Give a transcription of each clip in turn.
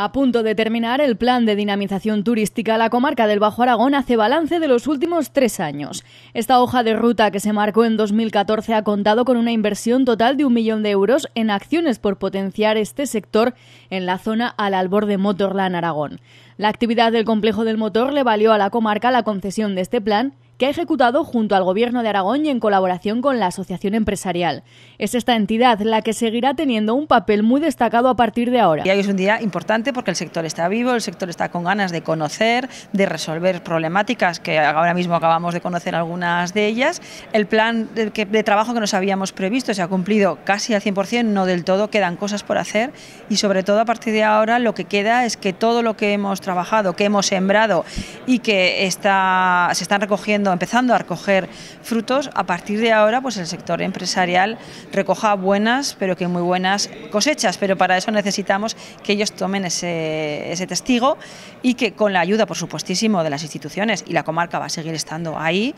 A punto de terminar el plan de dinamización turística, la comarca del Bajo Aragón hace balance de los últimos tres años. Esta hoja de ruta que se marcó en 2014 ha contado con una inversión total de un millón de euros en acciones por potenciar este sector en la zona al albor de Motorland Aragón. La actividad del complejo del motor le valió a la comarca la concesión de este plan que ha ejecutado junto al Gobierno de Aragón y en colaboración con la Asociación Empresarial. Es esta entidad la que seguirá teniendo un papel muy destacado a partir de ahora. Y hoy es un día importante porque el sector está vivo, el sector está con ganas de conocer, de resolver problemáticas que ahora mismo acabamos de conocer algunas de ellas. El plan de, trabajo que nos habíamos previsto se ha cumplido casi al 100%, no del todo, quedan cosas por hacer y sobre todo a partir de ahora lo que queda es que todo lo que hemos trabajado, que hemos sembrado y que está, se están recogiendo empezando a recoger frutos, a partir de ahora pues el sector empresarial recoja buenas, pero que muy buenas cosechas, pero para eso necesitamos que ellos tomen ese, testigo y que con la ayuda, por supuestísimo, de las instituciones y la comarca va a seguir estando ahí,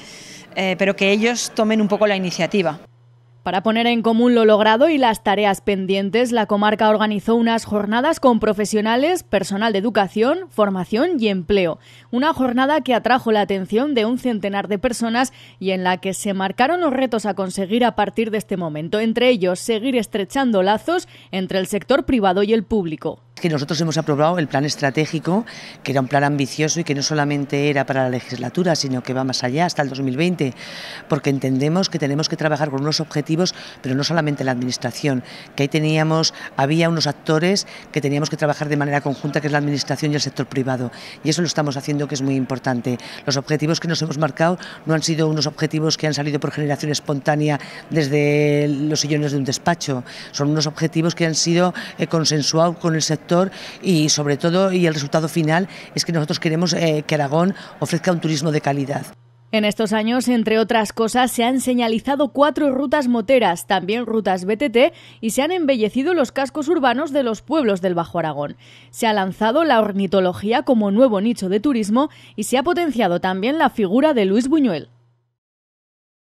eh, pero que ellos tomen un poco la iniciativa. Para poner en común lo logrado y las tareas pendientes, la comarca organizó unas jornadas con profesionales, personal de educación, formación y empleo. Una jornada que atrajo la atención de un centenar de personas y en la que se marcaron los retos a conseguir a partir de este momento, entre ellos seguir estrechando lazos entre el sector privado y el público que nosotros hemos aprobado el plan estratégico, que era un plan ambicioso y que no solamente era para la legislatura, sino que va más allá, hasta el 2020, porque entendemos que tenemos que trabajar con unos objetivos, pero no solamente la Administración, que ahí teníamos, había unos actores que teníamos que trabajar de manera conjunta, que es la Administración y el sector privado, y eso lo estamos haciendo, que es muy importante. Los objetivos que nos hemos marcado no han sido unos objetivos que han salido por generación espontánea desde los sillones de un despacho, son unos objetivos que han sido eh, consensuados con el sector y sobre todo y el resultado final es que nosotros queremos eh, que Aragón ofrezca un turismo de calidad. En estos años, entre otras cosas, se han señalizado cuatro rutas moteras, también rutas BTT, y se han embellecido los cascos urbanos de los pueblos del Bajo Aragón. Se ha lanzado la ornitología como nuevo nicho de turismo y se ha potenciado también la figura de Luis Buñuel.